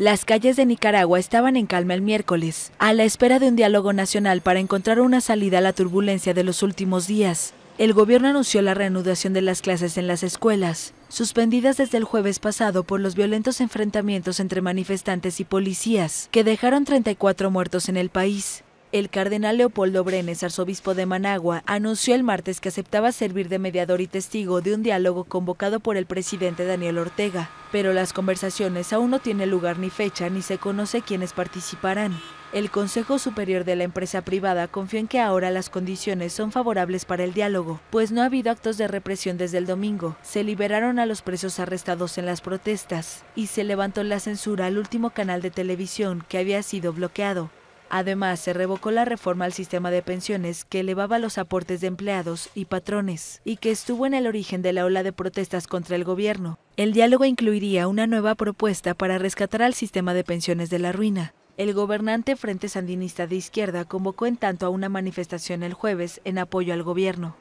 Las calles de Nicaragua estaban en calma el miércoles, a la espera de un diálogo nacional para encontrar una salida a la turbulencia de los últimos días. El gobierno anunció la reanudación de las clases en las escuelas, suspendidas desde el jueves pasado por los violentos enfrentamientos entre manifestantes y policías, que dejaron 34 muertos en el país. El cardenal Leopoldo Brenes, arzobispo de Managua, anunció el martes que aceptaba servir de mediador y testigo de un diálogo convocado por el presidente Daniel Ortega, pero las conversaciones aún no tienen lugar ni fecha ni se conoce quiénes participarán. El Consejo Superior de la empresa privada confió en que ahora las condiciones son favorables para el diálogo, pues no ha habido actos de represión desde el domingo, se liberaron a los presos arrestados en las protestas y se levantó la censura al último canal de televisión que había sido bloqueado, Además, se revocó la reforma al sistema de pensiones que elevaba los aportes de empleados y patrones y que estuvo en el origen de la ola de protestas contra el gobierno. El diálogo incluiría una nueva propuesta para rescatar al sistema de pensiones de la ruina. El gobernante Frente Sandinista de Izquierda convocó en tanto a una manifestación el jueves en apoyo al gobierno.